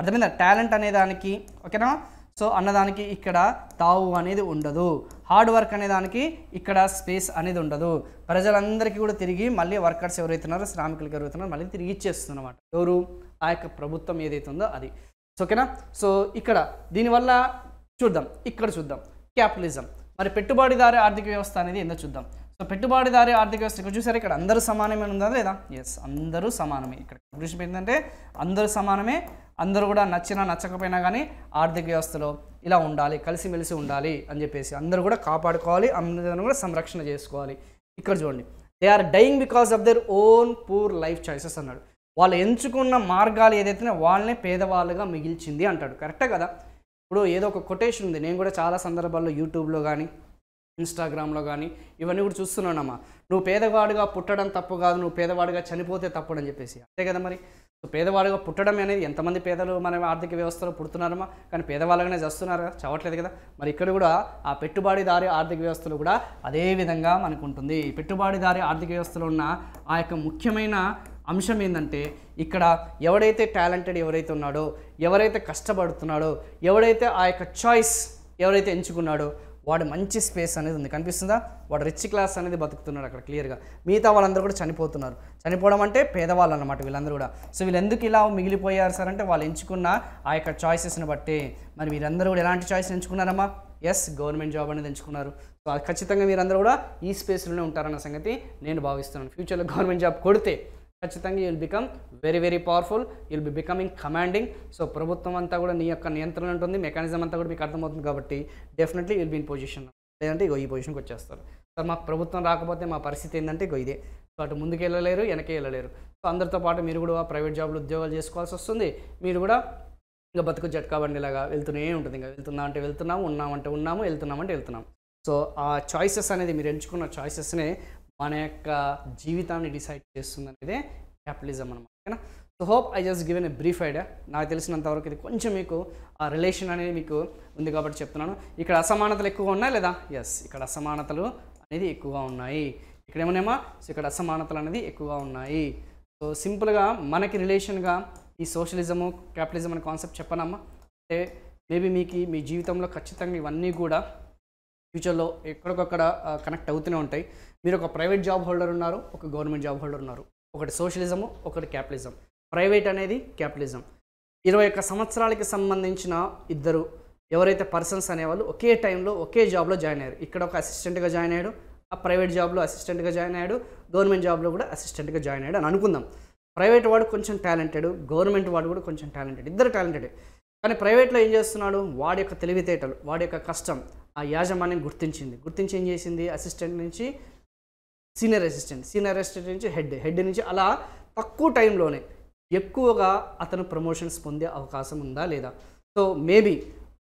అర్థమైందా టాలెంట్ అనే దానికి ఓకేనా సో అన్నదానికి ఇక్కడ తావు అనేది ఉండదు హార్డ్ వర్క్ అనే దానికి ఇక్కడ స్పేస్ అనేది ఉండదు ప్రజలందరికీ కూడా తిరిగి మళ్ళీ వర్కర్స్ ఎవరైతున్నారో ఉన్నారో శ్రామికులకు ఎవరైతున్నారో మళ్ళీ తిరిగి ఇచ్చేస్తున్నమాట ఎవరు ఆ యొక్క ప్రభుత్వం ఏదైతే ఉందో అది ఓకేనా సో ఇక్కడ దీనివల్ల చూద్దాం ఇక్కడ చూద్దాం క్యాపిటలిజం మరి పెట్టుబడిదారి ఆర్థిక వ్యవస్థ అనేది ఎంత చూద్దాం సో పెట్టుబడిదారి ఆర్థిక వ్యవస్థ ఇక్కడ చూసారు ఇక్కడ అందరూ సమానమే ఉందా లేదా ఎస్ అందరూ సమానమే ఇక్కడ దృష్టి ఏంటంటే అందరూ సమానమే అందరూ కూడా నచ్చినా నచ్చకపోయినా కానీ ఆర్థిక వ్యవస్థలో ఇలా ఉండాలి కలిసిమెలిసి ఉండాలి అని చెప్పేసి అందరూ కూడా కాపాడుకోవాలి అందరూ కూడా సంరక్షణ చేసుకోవాలి ఇక్కడ చూడండి they are dying because of their own poor life choices అన్నాడు వాళ్ళు ఎంచుకున్న మార్గాలు ఏదైతేనే వాళ్ళనే పేదవాళ్ళుగా మిగిల్చింది అంటాడు కరెక్టే కదా ఇప్పుడు ఏదో ఒక కొటేషన్ ఉంది నేను కూడా చాలా సందర్భాల్లో యూట్యూబ్లో కానీ ఇన్స్టాగ్రామ్లో కానీ ఇవన్నీ కూడా చూస్తున్నానమ్మా నువ్వు పేదవాడిగా పుట్టడం తప్పు కాదు నువ్వు పేదవాడిగా చనిపోతే తప్పుడని అని చెప్పేసి అంతే కదా మరి పేదవాడిగా పుట్టడం అనేది ఎంతమంది పేదలు మన ఆర్థిక వ్యవస్థలో పుడుతున్నారమ్మా కానీ పేదవాళ్ళగానే చేస్తున్నారు కదా చవట్లేదు కదా మరి ఇక్కడ కూడా ఆ పెట్టుబడిదారి ఆర్థిక వ్యవస్థలు కూడా అదే విధంగా మనకు ఉంటుంది పెట్టుబడిదారి ఆర్థిక వ్యవస్థలో ఉన్న ఆ యొక్క ముఖ్యమైన అంశం ఏంటంటే ఇక్కడ ఎవడైతే టాలెంటెడ్ ఎవరైతే ఉన్నాడో ఎవరైతే కష్టపడుతున్నాడో ఎవడైతే ఆ యొక్క చాయిస్ ఎవరైతే ఎంచుకున్నాడో వాడు మంచి స్పేస్ అనేది ఉంది కనిపిస్తుందా వాడు రిచ్ క్లాస్ అనేది బతుకుతున్నాడు అక్కడ క్లియర్గా మిగతా వాళ్ళందరూ కూడా చనిపోతున్నారు చనిపోవడం అంటే పేదవాళ్ళు అనమాట వీళ్ళందరూ కూడా సో వీళ్ళు ఎందుకు ఇలా మిగిలిపోయారు సార్ అంటే వాళ్ళు ఎంచుకున్న ఆ యొక్క చాయిసెస్ని బట్టి మరి మీరందరూ కూడా ఎలాంటి చాయిస్ ఎంచుకున్నారమ్మా ఎస్ గవర్నమెంట్ జాబ్ అనేది ఎంచుకున్నారు సో ఖచ్చితంగా మీరందరూ కూడా ఈ స్పేస్లోనే ఉంటారన్న సంగతి నేను భావిస్తున్నాను ఫ్యూచర్లో గవర్నమెంట్ జాబ్ కొడితే ఖచ్చితంగా you'll become very very powerful you'll be becoming commanding so ప్రభుత్వం అంతా కూడా నీ యొక్క నియంత్రణ ఉంటుంది మెకానిజం అంతా కూడా మీకు అర్థమవుతుంది కాబట్టి definitely you'll be in position లేదంటే ఇగో ఈ పొజిషన్కి వచ్చేస్తారు సార్ మాకు ప్రభుత్వం రాకపోతే మా పరిస్థితి ఏంటంటే ఇగో ఇదే సో అటు ముందుకు వెళ్ళలేరు వెనకే వెళ్ళలేరు సో అందరితో పాటు మీరు కూడా ప్రైవేట్ జాబ్లు ఉద్యోగాలు చేసుకోవాల్సి వస్తుంది మీరు కూడా ఇంకా బతుకు జట్కా ఇలాగా వెళ్తూనే ఉంటుంది ఇంకా వెళ్తున్నా అంటే వెళ్తున్నాము ఉన్నామంటే ఉన్నాము వెళ్తున్నామంటే వెళ్తున్నాము సో ఆ చాయిసెస్ అనేది మీరు ఎంచుకున్న చాయిసెస్నే మన యొక్క జీవితాన్ని డిసైడ్ చేస్తుంది అనేది క్యాపిటలిజం అనమాట ఓకేనా so hope I just given a brief idea నాకు తెలిసినంతవరకు ఇది కొంచెం మీకు ఆ రిలేషన్ అనేది మీకు ఉంది కాబట్టి చెప్తున్నాను ఇక్కడ అసమానతలు ఎక్కువగా ఉన్నాయి లేదా ఎస్ ఇక్కడ అసమానతలు అనేది ఎక్కువగా ఉన్నాయి ఇక్కడ ఏమోనేమో సో ఇక్కడ అసమానతలు అనేది ఎక్కువగా ఉన్నాయి సో సింపుల్గా మనకి రిలేషన్గా ఈ సోషలిజము క్యాపిటలిజం అనే కాన్సెప్ట్ చెప్పనమ్మా అంటే మేబీ మీకు మీ జీవితంలో ఖచ్చితంగా ఇవన్నీ కూడా ఫ్యూచర్లో ఎక్కడికక్కడ కనెక్ట్ అవుతూనే ఉంటాయి మీరు ఒక ప్రైవేట్ జాబ్ హోల్డర్ ఉన్నారు ఒక గవర్నమెంట్ జాబ్ హోల్డర్ ఉన్నారు ఒకటి సోషలిజము ఒకటి క్యాపిటలిజం ప్రైవేట్ అనేది క్యాపిటలిజం ఇరవై ఒక్క సంవత్సరాలకి సంబంధించిన ఇద్దరు ఎవరైతే పర్సన్స్ అనేవాళ్ళు ఒకే టైంలో ఒకే జాబ్లో జాయిన్ అయ్యారు ఇక్కడ ఒక అసిస్టెంట్గా జాయిన్ అయ్యాడు ఆ ప్రైవేట్ జాబ్లో అసిస్టెంట్గా జాయిన్ అయ్యాడు గవర్నమెంట్ జాబ్లో కూడా అసిస్టెంట్గా జాయిన్ అయ్యాడు అని అనుకుందాం ప్రైవేట్ వాడు కొంచెం టాలెంటెడ్ గవర్నమెంట్ వాడు కూడా కొంచెం టాలెంటెడ్ ఇద్దరు టాలెంటెడ్ కానీ ప్రైవేట్లో ఏం చేస్తున్నాడు వాడి యొక్క తెలివితేటలు వాడి యొక్క కష్టం ఆ యాజమాన్యం గుర్తించింది గుర్తించి ఏం చేసింది అసిస్టెంట్ నుంచి సీనియర్ అసిస్టెంట్ సీనియర్ అసిస్టెంట్ నుంచి హెడ్ హెడ్ నుంచి అలా తక్కువ టైంలోనే ఎక్కువగా అతను ప్రమోషన్స్ పొందే అవకాశం ఉందా లేదా సో మేబీ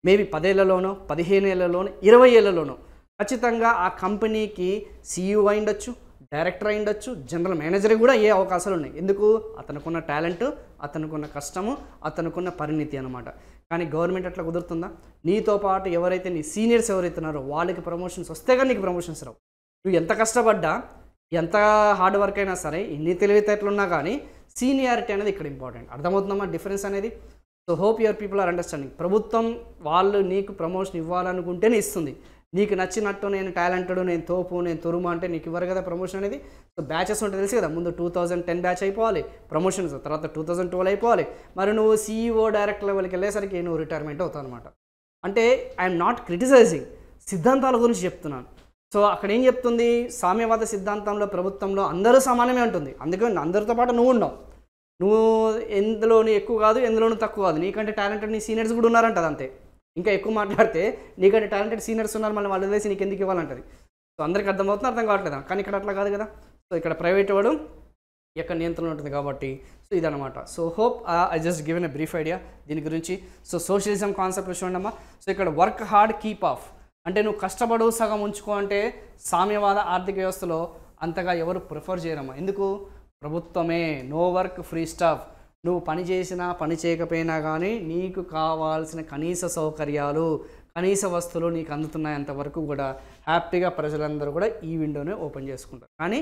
మేబీ పదేళ్లలోనో పదిహేను ఏళ్లలోనో ఇరవై ఏళ్లలోనో ఖచ్చితంగా ఆ కంపెనీకి సీఈఓ అయిండొచ్చు డైరెక్టర్ అయిండొచ్చు జనరల్ మేనేజర్ కూడా ఏ అవకాశాలు ఉన్నాయి ఎందుకు అతనుకున్న టాలెంట్ అతనుకున్న కష్టము అతనుకున్న పరిణితి అనమాట కానీ గవర్నమెంట్ అట్లా కుదురుతుందా నీతో పాటు ఎవరైతే నీ సీనియర్స్ ఎవరైతే ఉన్నారో వాళ్ళకి ప్రమోషన్స్ వస్తే కానీ నీకు ప్రమోషన్స్ రావు నువ్వు ఎంత కష్టపడ్డా ఎంత హార్డ్ వర్క్ అయినా సరే ఇన్ని తెలివితేటలున్నా కానీ సీనియారిటీ అనేది ఇక్కడ ఇంపార్టెంట్ అర్థమవుతుందమ్మా డిఫరెన్స్ అనేది so hope your people are understanding ప్రభుత్వం వాళ్ళు నీకు ప్రమోషన్ ఇవ్వాలనుకుంటేనే ఇస్తుంది నీకు నచ్చినట్టు నేను టాలెంటెడ్ నేను తోపు నేను తురుము అంటే నీకు ఇవ్వరు కదా ప్రమోషన్ అనేది సో బ్యాచెస్ ఉంటే తెలుసు కదా ముందు టూ థౌజండ్ టెన్ బ్యాచ్ అయిపోవాలి ప్రమోషన్స్ తర్వాత టూ థౌజండ్ ట్వెల్వ్ అయిపోవాలి మరి నువ్వు సీఈఓ డైరెక్ట్ లెవెల్కి వెళ్ళేసరికి నువ్వు రిటైర్మెంట్ అవుతావు అనమాట అంటే ఐఎమ్ నాట్ క్రిటిసైజింగ్ సిద్ధాంతాల గురించి చెప్తున్నాను సో అక్కడ ఏం చెప్తుంది సామ్యవాద సిద్ధాంతంలో ప్రభుత్వంలో అందరూ సమానమే ఉంటుంది అందుకే అందరితో పాటు నువ్వు ఉండవు నువ్వు ఎందులోనూ ఎక్కువ కాదు ఎందులోనూ తక్కువ కాదు నీకంటే టాలెంటెడ్ నీ సీనియర్స్ కూడా ఉన్నారంట అంతే ఇంకా ఎక్కువ మాట్లాడితే నీకంటే టాలెంటెడ్ సీనియర్స్ ఉన్నారు మళ్ళీ వాళ్ళు వదిలేసి నీకు ఎందుకు ఇవ్వాలంటది సో అందరికీ అర్థమవుతుంది అర్థం కావట్లేదు కానీ ఇక్కడ అట్లా కాదు కదా సో ఇక్కడ ప్రైవేట్ వాడు ఎక్కడ నియంత్రణ ఉంటుంది కాబట్టి సో ఇదనమాట so hope I just given a brief idea దీని గురించి సో సోషలిజం కాన్సెప్ట్ చూడండమ్మా సో ఇక్కడ వర్క్ హార్డ్ కీప్ ఆఫ్ అంటే నువ్వు కష్టపడు సగం ఉంచుకో అంటే సామ్యవాద ఆర్థిక వ్యవస్థలో అంతగా ఎవరు ప్రిఫర్ చేయరమ్మా ఎందుకు ప్రభుత్వమే నో వర్క్ ఫ్రీ స్టాఫ్ నువ్వు పని చేసినా పని చేయకపోయినా కానీ నీకు కావాల్సిన కనీస సౌకర్యాలు కనీస వస్తువులు నీకు అందుతున్నాయంత వరకు కూడా హ్యాపీగా ప్రజలందరూ కూడా ఈ విండోనే ఓపెన్ చేసుకుంటారు కానీ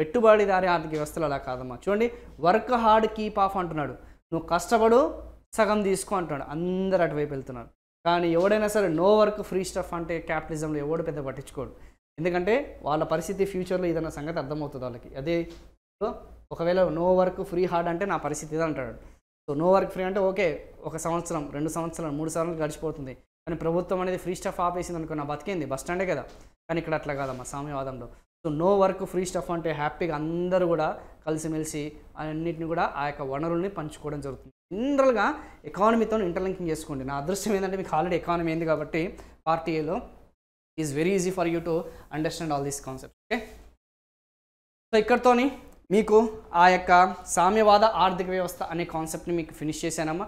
పెట్టుబడిదారి ఆర్థిక వ్యవస్థలు అలా కాదమ్మా చూడండి వర్క్ హార్డ్ కీప్ ఆఫ్ అంటున్నాడు నువ్వు కష్టపడు సగం తీసుకో అంటున్నాడు అందరు అటువైపు వెళ్తున్నారు కానీ ఎవడైనా సరే నో వర్క్ ఫ్రీ స్టఫ్ అంటే క్యాపిటలిజంలో ఎవడు పెద్ద పట్టించుకోడు ఎందుకంటే వాళ్ళ పరిస్థితి ఫ్యూచర్లో ఏదైనా సంగతి అర్థమవుతుంది వాళ్ళకి అదే ఒకవేళ నో వర్క్ ఫ్రీ హార్డ్ అంటే నా పరిస్థితి ఇది అంటాడు సో నో వర్క్ ఫ్రీ అంటే ఓకే ఒక సంవత్సరం రెండు సంవత్సరాలు మూడు సంవత్సరాలు గడిచిపోతుంది కానీ ప్రభుత్వం అనేది ఫ్రీ స్టఫ్ ఆపేసింది అనుకో నా బతికింది బస్ స్టాండే కదా కానీ ఇక్కడ అట్లా కాదమ్మా సామ్యవాదంలో so no work free stuff అంటే హ్యాపీగా అందరూ కూడా కలిసిమెలిసి అన్నింటిని కూడా ఆ యొక్క వనరుల్ని పంచుకోవడం జరుగుతుంది జనరల్గా ఎకానమీతో ఇంటర్లింకింగ్ చేసుకోండి నా అదృష్టం ఏంటంటే మీకు ఆల్రెడీ ఎకానమీ ఏంది కాబట్టి పార్ట్ ఏలో is very easy for you to understand all these concept okay so ఇక్కడతోని మీకు ఆ యొక్క సామ్యవాద ఆర్థిక వ్యవస్థ అనే కాన్సెప్ట్ని మీకు ఫినిష్ చేశానమ్మా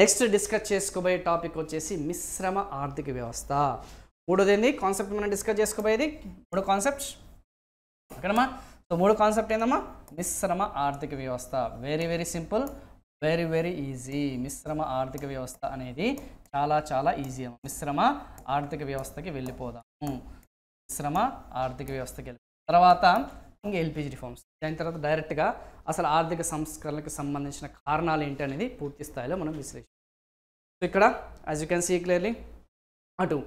నెక్స్ట్ డిస్కస్ చేసుకోబోయే టాపిక్ వచ్చేసి మిశ్రమ ఆర్థిక వ్యవస్థ మూడోది కాన్సెప్ట్ మనం డిస్కస్ చేసుకోబోయేది మూడు కాన్సెప్ట్స్ ఓకేనమ్మా సో మూడు కాన్సెప్ట్ ఏందమ్మా మిశ్రమ ఆర్థిక వ్యవస్థ very very simple very very easy మిశ్రమ ఆర్థిక వ్యవస్థ అనేది చాలా చాలా ఈజీ అమ్మ మిశ్రమ ఆర్థిక వ్యవస్థకి వెళ్ళిపోదాము మిశ్రమ ఆర్థిక వ్యవస్థకి వెళ్ళి తర్వాత ఇంకా ఎల్పిజి రిఫార్మ్స్ దాని తర్వాత డైరెక్ట్గా అసలు ఆర్థిక సంస్కరణలకు సంబంధించిన కారణాలు ఏంటి అనేది పూర్తి స్థాయిలో మనం విశ్లేషిస్తాం సో ఇక్కడ as you can see clearly అటు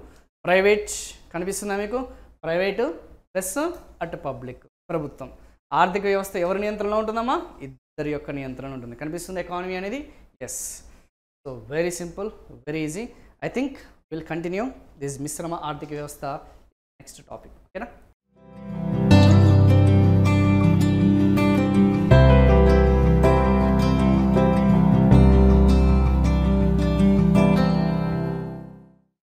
ప్రైవేట్ కనిపిస్తుందా మీకు ప్రైవేటు ప్లస్ అటు పబ్లిక్ ప్రభుత్వం ఆర్థిక వ్యవస్థ ఎవరి నియంత్రణలో ఉంటుందమ్మా ఇద్దరి యొక్క నియంత్రణ ఉంటుంది కనిపిస్తుంది ఎకానమీ అనేది is so very simple very easy I think will continue this మిశ్రమ ఆర్థిక వ్యవస్థ నెక్స్ట్ టాపిక్ ఓకేనా